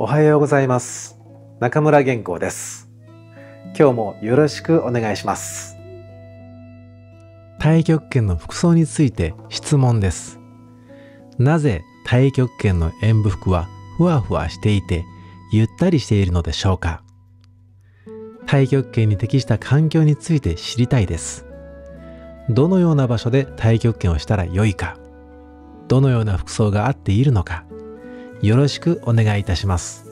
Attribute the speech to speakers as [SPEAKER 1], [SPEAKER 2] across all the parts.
[SPEAKER 1] おはようございます。中村元光です。今日もよろしくお願いします。太極拳の服装について質問です。なぜ太極拳の演武服はふわふわしていて、ゆったりしているのでしょうか太極拳に適した環境について知りたいです。どのような場所で太極拳をしたらよいか、どのような服装が合っているのか、よろしくお願いいたします。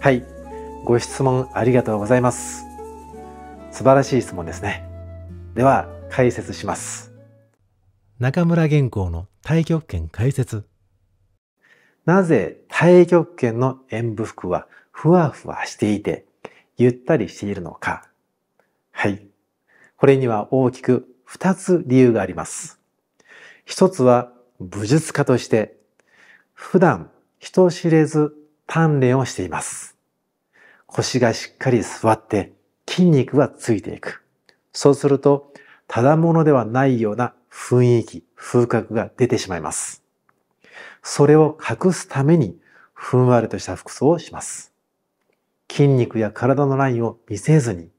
[SPEAKER 1] はい。ご質問ありがとうございます。素晴らしい質問ですね。では、解説します。中村原稿の太極拳解説。なぜ太極拳の演武服はふわふわしていて、ゆったりしているのか。はい。これには大きく二つ理由があります。一つは武術家として、普段人知れず鍛錬をしています。腰がしっかり座って筋肉がついていく。そうすると、ただものではないような雰囲気、風格が出てしまいます。それを隠すために、ふんわりとした服装をします。筋肉や体のラインを見せずに、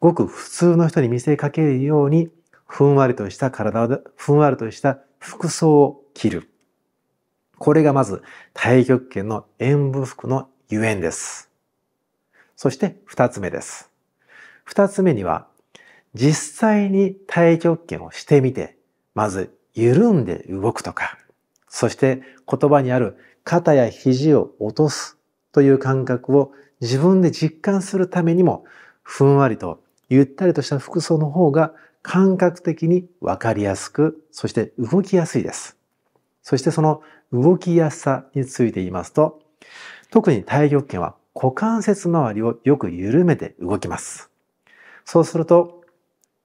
[SPEAKER 1] ごく普通の人に見せかけるように、ふんわりとした体で、ふんわりとした服装を着る。これがまず太極拳の演武服のゆえんです。そして二つ目です。二つ目には実際に太極拳をしてみて、まず緩んで動くとか、そして言葉にある肩や肘を落とすという感覚を自分で実感するためにも、ふんわりとゆったりとした服装の方が感覚的にわかりやすく、そして動きやすいです。そしてその動きやすさについて言いますと、特に太極拳は股関節周りをよく緩めて動きます。そうすると、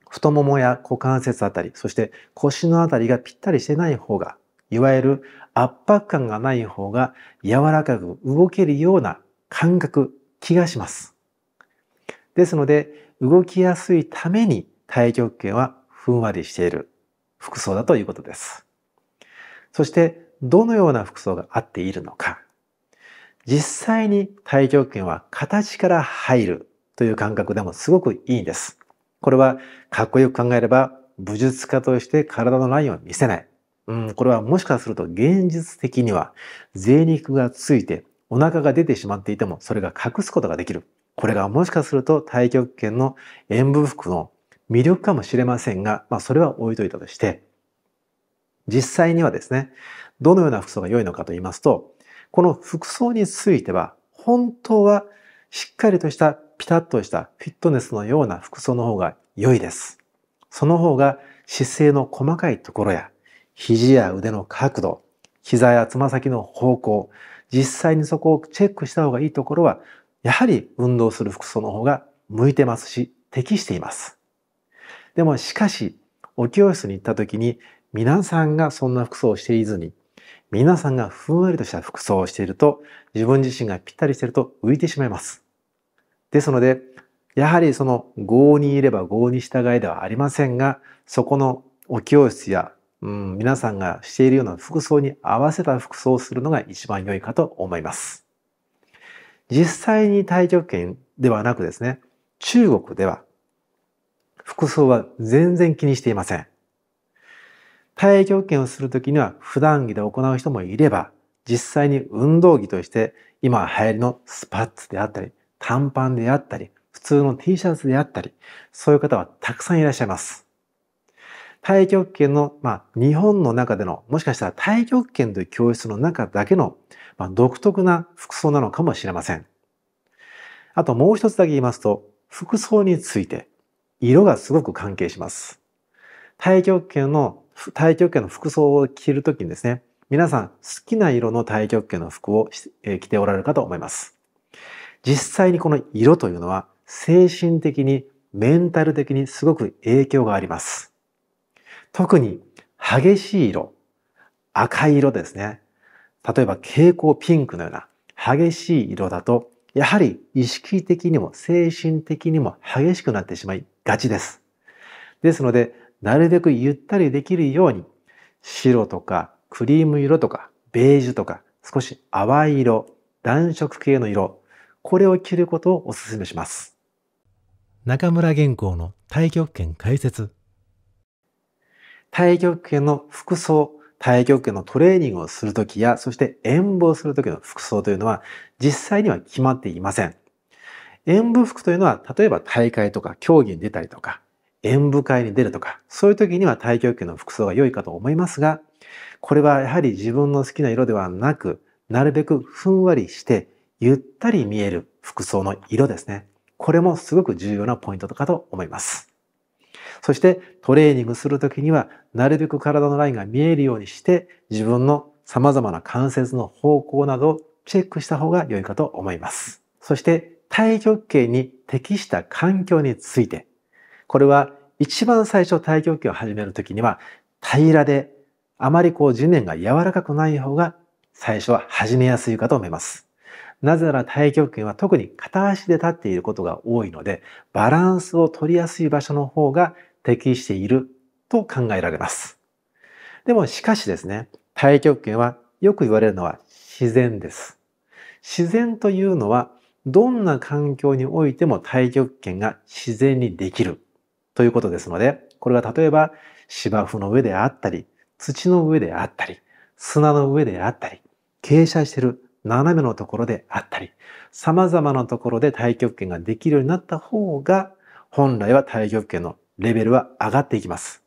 [SPEAKER 1] 太ももや股関節あたり、そして腰のあたりがぴったりしてない方が、いわゆる圧迫感がない方が柔らかく動けるような感覚、気がします。ですので、動きやすいために太極拳はふんわりしている服装だということです。そしてどのような服装が合っているのか。実際に太極拳は形から入るという感覚でもすごくいいんです。これはかっこよく考えれば武術家として体のラインを見せない。うん、これはもしかすると現実的には贅肉がついてお腹が出てしまっていてもそれが隠すことができる。これがもしかすると太極拳の演武服の魅力かもしれませんが、まあそれは置いといたとして、実際にはですね、どのような服装が良いのかと言いますと、この服装については、本当はしっかりとしたピタッとしたフィットネスのような服装の方が良いです。その方が姿勢の細かいところや、肘や腕の角度、膝やつま先の方向、実際にそこをチェックした方がいいところは、やはり運動する服装の方が向いてますし、適しています。でもしかし、お教室に行った時に皆さんがそんな服装をしていずに、皆さんがふんわりとした服装をしていると、自分自身がぴったりしていると浮いてしまいます。ですので、やはりその合にいれば合に従いではありませんが、そこのお教室や、うん、皆さんがしているような服装に合わせた服装をするのが一番良いかと思います。実際に太極拳ではなくですね、中国では服装は全然気にしていません。体育拳をする時には普段着で行う人もいれば、実際に運動着として今流行りのスパッツであったり、短パンであったり、普通の T シャツであったり、そういう方はたくさんいらっしゃいます。太極拳の、まあ、日本の中での、もしかしたら太極拳という教室の中だけの、まあ、独特な服装なのかもしれません。あともう一つだけ言いますと、服装について、色がすごく関係します。太極拳の太極拳の服装を着るときにですね、皆さん好きな色の太極拳の服を着ておられるかと思います。実際にこの色というのは精神的にメンタル的にすごく影響があります。特に激しい色、赤い色ですね。例えば蛍光ピンクのような激しい色だと、やはり意識的にも精神的にも激しくなってしまいがちです。ですので、なるべくゆったりできるように、白とかクリーム色とかベージュとか少し淡い色、暖色系の色、これを着ることをお勧めします。中村原稿の太極拳解説。太極拳の服装、太極拳のトレーニングをするときや、そして演舞をするときの服装というのは実際には決まっていません。演舞服というのは、例えば大会とか競技に出たりとか、演舞会に出るとか、そういう時には太極拳の服装が良いかと思いますが、これはやはり自分の好きな色ではなく、なるべくふんわりして、ゆったり見える服装の色ですね。これもすごく重要なポイントかと思います。そしてトレーニングするときには、なるべく体のラインが見えるようにして、自分の様々な関節の方向などをチェックした方が良いかと思います。そして、太極拳に適した環境について、これは一番最初太極拳を始める時には平らであまりこう地面が柔らかくない方が最初は始めやすいかと思います。なぜなら太極拳は特に片足で立っていることが多いのでバランスを取りやすい場所の方が適していると考えられます。でもしかしですね、太極拳はよく言われるのは自然です。自然というのはどんな環境においても太極拳が自然にできるということですので、これが例えば芝生の上であったり、土の上であったり、砂の上であったり、傾斜してる斜めのところであったり、様々なところで太極拳ができるようになった方が、本来は太極拳のレベルは上がっていきます。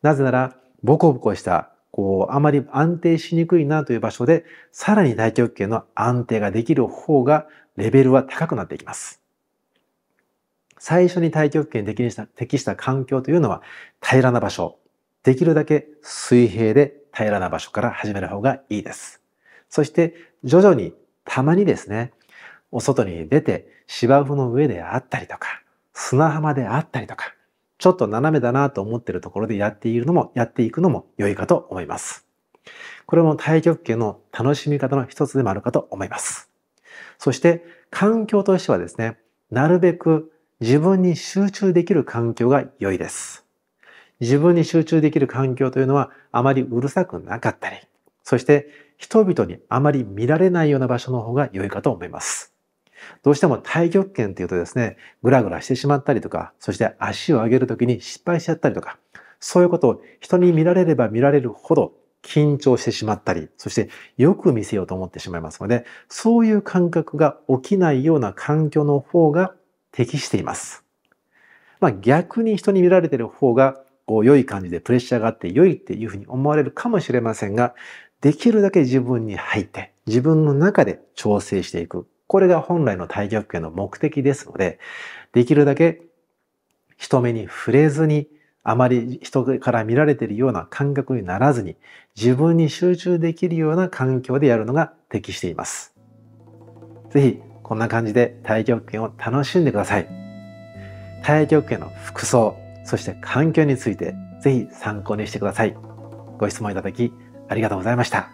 [SPEAKER 1] なぜなら、ボコボコした、こう、あまり安定しにくいなという場所で、さらに太極拳の安定ができる方が、レベルは高くなっていきます。最初に太極拳に適した適した環境というのは平らな場所。できるだけ水平で平らな場所から始める方がいいです。そして徐々にたまにですね、お外に出て芝生の上であったりとか、砂浜であったりとか、ちょっと斜めだなと思ってるところでやっているのも、やっていくのも良いかと思います。これも太極拳の楽しみ方の一つでもあるかと思います。そして環境としてはですね、なるべく自分に集中できる環境が良いです。自分に集中できる環境というのはあまりうるさくなかったり、そして人々にあまり見られないような場所の方が良いかと思います。どうしても太極拳というとですね、ぐらぐらしてしまったりとか、そして足を上げるときに失敗しちゃったりとか、そういうことを人に見られれば見られるほど緊張してしまったり、そしてよく見せようと思ってしまいますので、そういう感覚が起きないような環境の方が適しています。まあ、逆に人に見られてる方がこう良い感じでプレッシャーがあって良いっていうふうに思われるかもしれませんが、できるだけ自分に入って自分の中で調整していく。これが本来の太極拳の目的ですので、できるだけ人目に触れずに、あまり人から見られているような感覚にならずに、自分に集中できるような環境でやるのが適しています。ぜひこんな感じで太極拳を楽しんでください。太極拳の服装、そして環境についてぜひ参考にしてください。ご質問いただきありがとうございました。